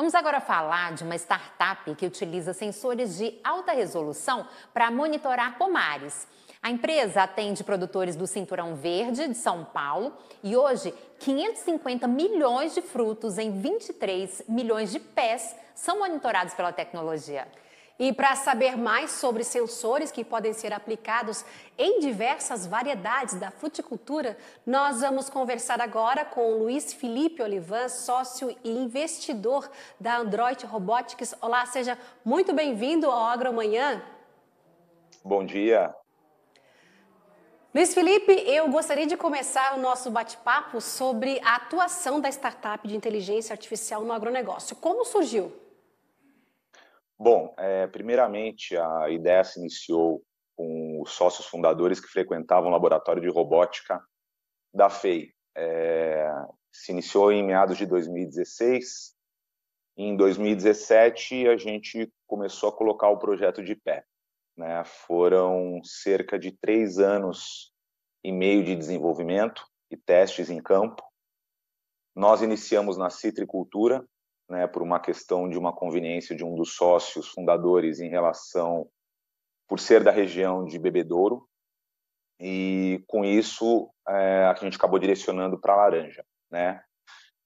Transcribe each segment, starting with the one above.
Vamos agora falar de uma startup que utiliza sensores de alta resolução para monitorar pomares. A empresa atende produtores do Cinturão Verde de São Paulo e hoje 550 milhões de frutos em 23 milhões de pés são monitorados pela tecnologia. E para saber mais sobre sensores que podem ser aplicados em diversas variedades da fruticultura, nós vamos conversar agora com Luiz Felipe Olivan, sócio e investidor da Android Robotics. Olá, seja muito bem-vindo ao Agromanhã. Bom dia. Luiz Felipe, eu gostaria de começar o nosso bate-papo sobre a atuação da startup de inteligência artificial no agronegócio. Como surgiu? Bom, é, primeiramente, a ideia se iniciou com os sócios fundadores que frequentavam o laboratório de robótica da FEI. É, se iniciou em meados de 2016. Em 2017, a gente começou a colocar o projeto de pé. Né? Foram cerca de três anos e meio de desenvolvimento e testes em campo. Nós iniciamos na citricultura, né, por uma questão de uma conveniência de um dos sócios fundadores em relação por ser da região de Bebedouro e com isso é, a gente acabou direcionando para laranja, né?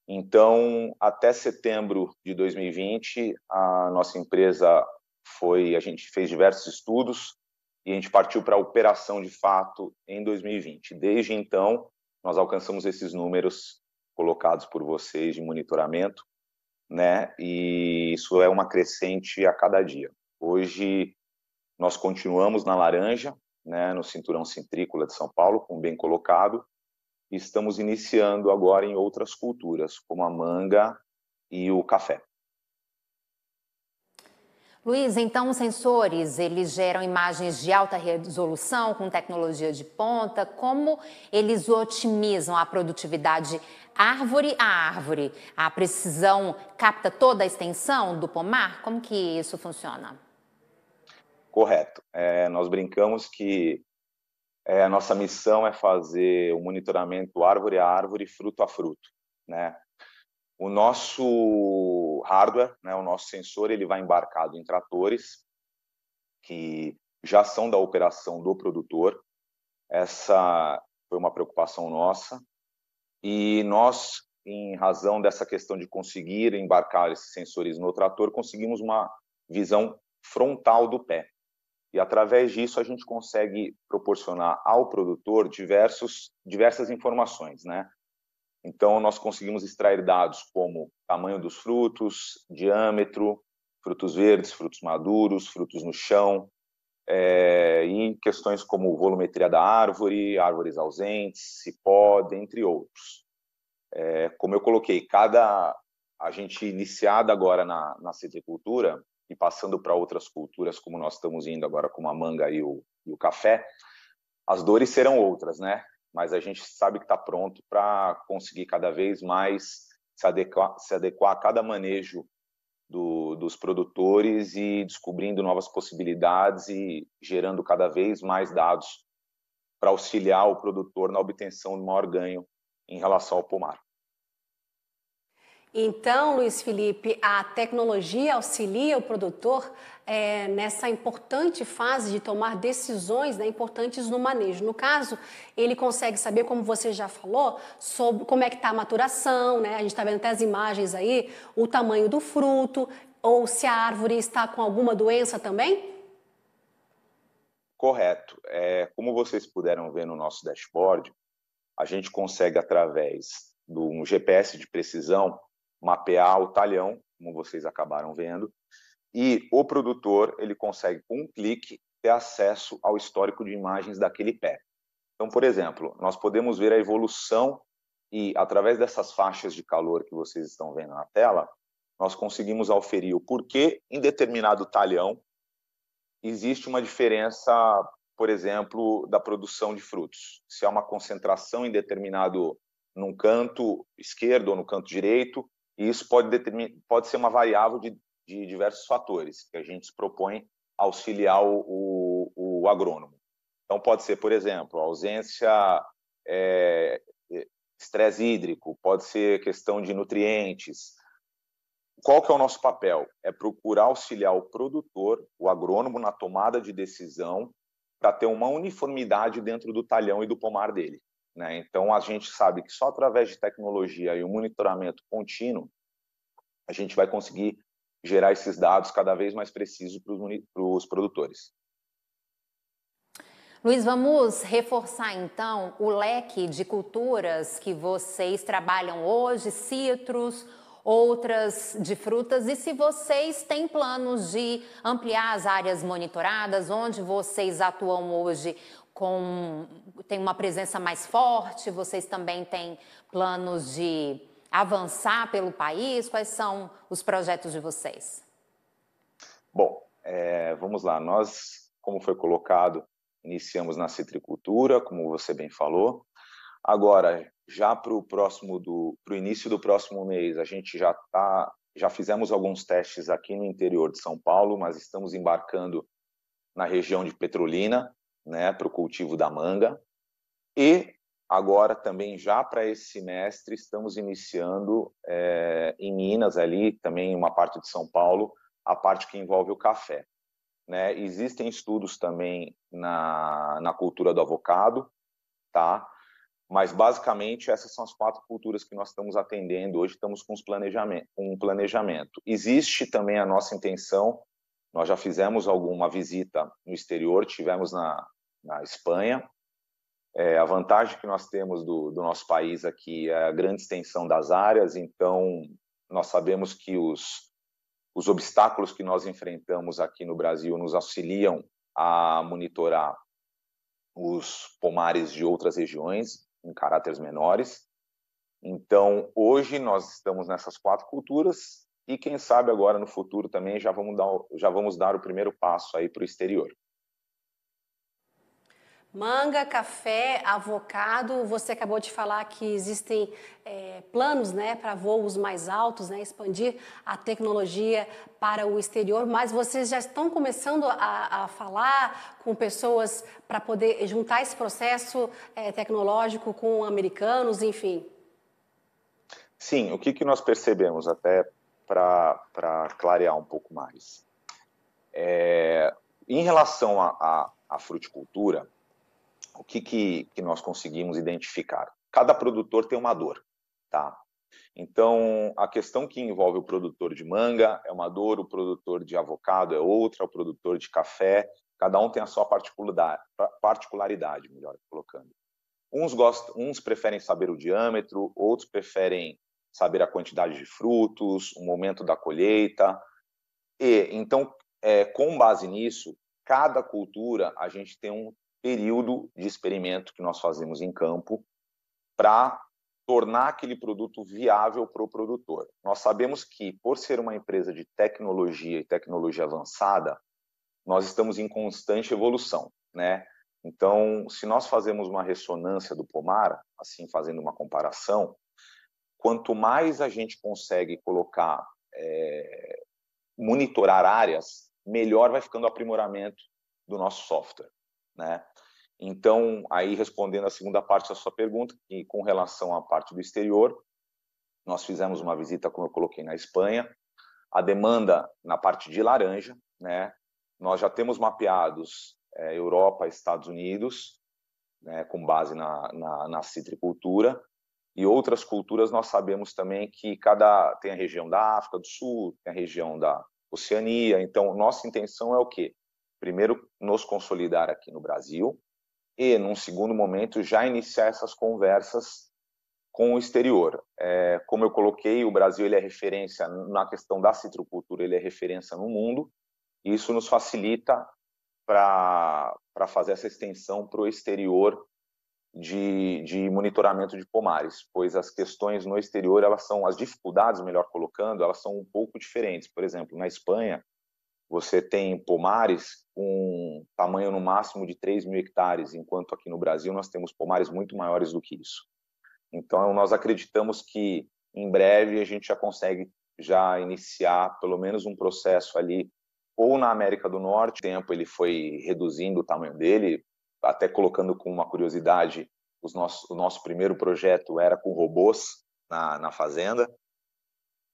Então até setembro de 2020 a nossa empresa foi a gente fez diversos estudos e a gente partiu para a operação de fato em 2020. Desde então nós alcançamos esses números colocados por vocês de monitoramento né? E isso é uma crescente a cada dia. Hoje nós continuamos na laranja, né, no cinturão cintrícola de São Paulo, com bem colocado, e estamos iniciando agora em outras culturas, como a manga e o café. Luiz, então os sensores, eles geram imagens de alta resolução com tecnologia de ponta, como eles otimizam a produtividade árvore a árvore? A precisão capta toda a extensão do pomar? Como que isso funciona? Correto. É, nós brincamos que é, a nossa missão é fazer o monitoramento árvore a árvore, fruto a fruto, né? O nosso hardware, né, o nosso sensor, ele vai embarcado em tratores que já são da operação do produtor. Essa foi uma preocupação nossa. E nós, em razão dessa questão de conseguir embarcar esses sensores no trator, conseguimos uma visão frontal do pé. E através disso a gente consegue proporcionar ao produtor diversos, diversas informações, né? Então, nós conseguimos extrair dados como tamanho dos frutos, diâmetro, frutos verdes, frutos maduros, frutos no chão, é, questões como volumetria da árvore, árvores ausentes, cipó, dentre outros. É, como eu coloquei, cada a gente iniciada agora na, na citricultura e passando para outras culturas, como nós estamos indo agora com a manga e o, e o café, as dores serão outras, né? mas a gente sabe que está pronto para conseguir cada vez mais se adequar, se adequar a cada manejo do, dos produtores e descobrindo novas possibilidades e gerando cada vez mais dados para auxiliar o produtor na obtenção de maior ganho em relação ao pomar. Então, Luiz Felipe, a tecnologia auxilia o produtor é, nessa importante fase de tomar decisões né, importantes no manejo. No caso, ele consegue saber, como você já falou, sobre como é que está a maturação, né? a gente está vendo até as imagens aí, o tamanho do fruto, ou se a árvore está com alguma doença também? Correto. É, como vocês puderam ver no nosso dashboard, a gente consegue, através de um GPS de precisão, mapear o talhão, como vocês acabaram vendo, e o produtor ele consegue com um clique ter acesso ao histórico de imagens daquele pé. Então, por exemplo, nós podemos ver a evolução e através dessas faixas de calor que vocês estão vendo na tela, nós conseguimos auferir o porquê em determinado talhão existe uma diferença, por exemplo, da produção de frutos. Se há uma concentração em determinado num canto esquerdo ou no canto direito, e isso pode, determin... pode ser uma variável de, de diversos fatores que a gente propõe auxiliar o, o, o agrônomo. Então, pode ser, por exemplo, ausência, é, é, estresse hídrico, pode ser questão de nutrientes. Qual que é o nosso papel? É procurar auxiliar o produtor, o agrônomo, na tomada de decisão para ter uma uniformidade dentro do talhão e do pomar dele. Né? Então, a gente sabe que só através de tecnologia e o monitoramento contínuo, a gente vai conseguir gerar esses dados cada vez mais precisos para os produtores. Luiz, vamos reforçar então o leque de culturas que vocês trabalham hoje, citros, outras de frutas, e se vocês têm planos de ampliar as áreas monitoradas, onde vocês atuam hoje, com tem uma presença mais forte? Vocês também têm planos de avançar pelo país? Quais são os projetos de vocês? Bom, é, vamos lá. Nós, como foi colocado, iniciamos na citricultura, como você bem falou. Agora, já para o próximo do pro início do próximo mês, a gente já tá já fizemos alguns testes aqui no interior de São Paulo, mas estamos embarcando na região de Petrolina, né, para o cultivo da manga. E agora também já para esse semestre estamos iniciando é, em Minas ali também uma parte de São Paulo a parte que envolve o café. Né? Existem estudos também na, na cultura do avocado, tá? Mas basicamente essas são as quatro culturas que nós estamos atendendo hoje. Estamos com, os planejamento, com um planejamento. Existe também a nossa intenção. Nós já fizemos alguma visita no exterior, tivemos na, na Espanha. É, a vantagem que nós temos do, do, nosso país aqui é a grande extensão das áreas, então nós sabemos que os, os obstáculos que nós enfrentamos aqui no Brasil nos auxiliam a monitorar os pomares de outras regiões em caráteres menores. Então, hoje nós estamos nessas quatro culturas e quem sabe agora no futuro também já vamos dar, já vamos dar o primeiro passo aí para o exterior. Manga, café, avocado. Você acabou de falar que existem é, planos né, para voos mais altos, né, expandir a tecnologia para o exterior, mas vocês já estão começando a, a falar com pessoas para poder juntar esse processo é, tecnológico com americanos, enfim? Sim, o que, que nós percebemos até para clarear um pouco mais? É, em relação à fruticultura, o que, que, que nós conseguimos identificar? Cada produtor tem uma dor, tá? Então, a questão que envolve o produtor de manga é uma dor, o produtor de avocado é outra, o produtor de café, cada um tem a sua particularidade, melhor colocando. Uns, gostam, uns preferem saber o diâmetro, outros preferem saber a quantidade de frutos, o momento da colheita. E então, é, com base nisso, cada cultura a gente tem um período de experimento que nós fazemos em campo para tornar aquele produto viável para o produtor. Nós sabemos que, por ser uma empresa de tecnologia e tecnologia avançada, nós estamos em constante evolução, né? Então, se nós fazemos uma ressonância do pomar, assim fazendo uma comparação, quanto mais a gente consegue colocar, é, monitorar áreas, melhor vai ficando o aprimoramento do nosso software né? Então, aí respondendo a segunda parte da sua pergunta, que com relação à parte do exterior, nós fizemos uma visita, como eu coloquei, na Espanha. A demanda na parte de laranja, né? Nós já temos mapeados é, Europa, Estados Unidos, né, com base na, na, na citricultura e outras culturas. Nós sabemos também que cada tem a região da África do Sul, tem a região da Oceania. Então, nossa intenção é o quê? primeiro nos consolidar aqui no Brasil e, num segundo momento, já iniciar essas conversas com o exterior. É, como eu coloquei, o Brasil ele é referência na questão da citrocultura, ele é referência no mundo, e isso nos facilita para fazer essa extensão para o exterior de, de monitoramento de pomares, pois as questões no exterior, elas são, as dificuldades, melhor colocando, elas são um pouco diferentes. Por exemplo, na Espanha, você tem pomares com tamanho no máximo de 3 mil hectares, enquanto aqui no Brasil nós temos pomares muito maiores do que isso. Então, nós acreditamos que em breve a gente já consegue já iniciar pelo menos um processo ali, ou na América do Norte, o tempo ele foi reduzindo o tamanho dele, até colocando com uma curiosidade, os nosso, o nosso primeiro projeto era com robôs na, na fazenda,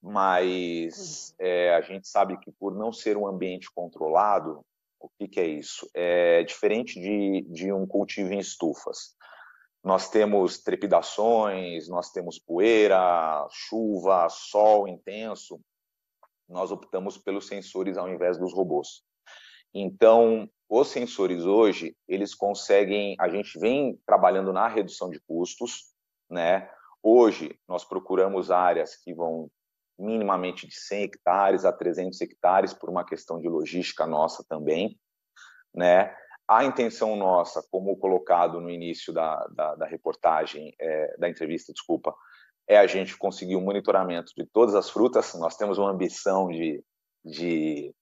mas é, a gente sabe que por não ser um ambiente controlado, o que, que é isso? É diferente de, de um cultivo em estufas. Nós temos trepidações, nós temos poeira, chuva, sol intenso. Nós optamos pelos sensores ao invés dos robôs. Então, os sensores hoje, eles conseguem, a gente vem trabalhando na redução de custos, né? Hoje nós procuramos áreas que vão minimamente de 100 hectares a 300 hectares, por uma questão de logística nossa também. Né? A intenção nossa, como colocado no início da, da, da reportagem, é, da entrevista, desculpa, é a gente conseguir o um monitoramento de todas as frutas. Nós temos uma ambição de, de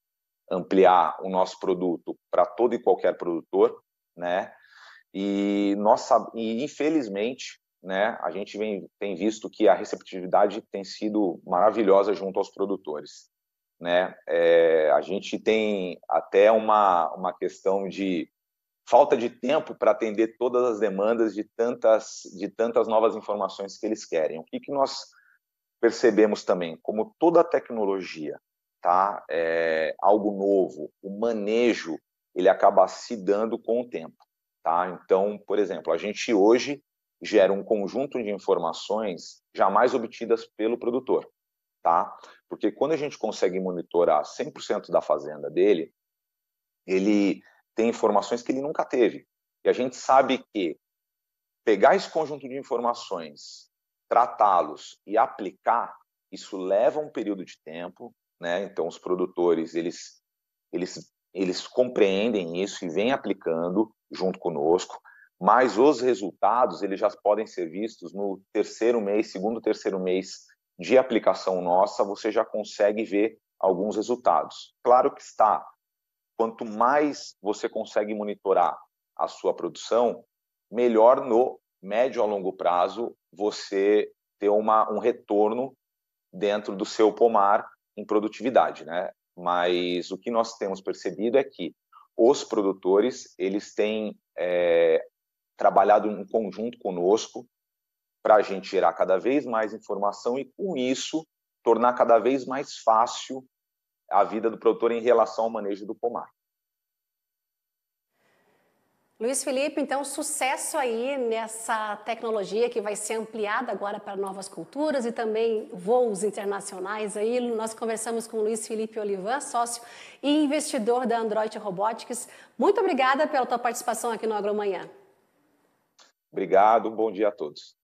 ampliar o nosso produto para todo e qualquer produtor, né? E nossa, e infelizmente né, a gente vem, tem visto que a receptividade tem sido maravilhosa junto aos produtores. Né? É, a gente tem até uma, uma questão de falta de tempo para atender todas as demandas de tantas, de tantas novas informações que eles querem. O que, que nós percebemos também? Como toda tecnologia, tá? é, algo novo, o manejo, ele acaba se dando com o tempo. Tá? Então, por exemplo, a gente hoje gera um conjunto de informações jamais obtidas pelo produtor, tá? Porque quando a gente consegue monitorar 100% da fazenda dele, ele tem informações que ele nunca teve. E a gente sabe que pegar esse conjunto de informações, tratá-los e aplicar, isso leva um período de tempo, né? Então os produtores, eles eles eles compreendem isso e vêm aplicando junto conosco mas os resultados eles já podem ser vistos no terceiro mês, segundo terceiro mês de aplicação nossa, você já consegue ver alguns resultados. Claro que está, quanto mais você consegue monitorar a sua produção, melhor no médio a longo prazo você ter uma, um retorno dentro do seu pomar em produtividade, né? Mas o que nós temos percebido é que os produtores eles têm é, trabalhado em conjunto conosco para a gente gerar cada vez mais informação e, com isso, tornar cada vez mais fácil a vida do produtor em relação ao manejo do pomar. Luiz Felipe, então sucesso aí nessa tecnologia que vai ser ampliada agora para novas culturas e também voos internacionais. Aí nós conversamos com o Luiz Felipe Olivan, sócio e investidor da Android Robotics. Muito obrigada pela tua participação aqui no Agromanhã. Obrigado, um bom dia a todos.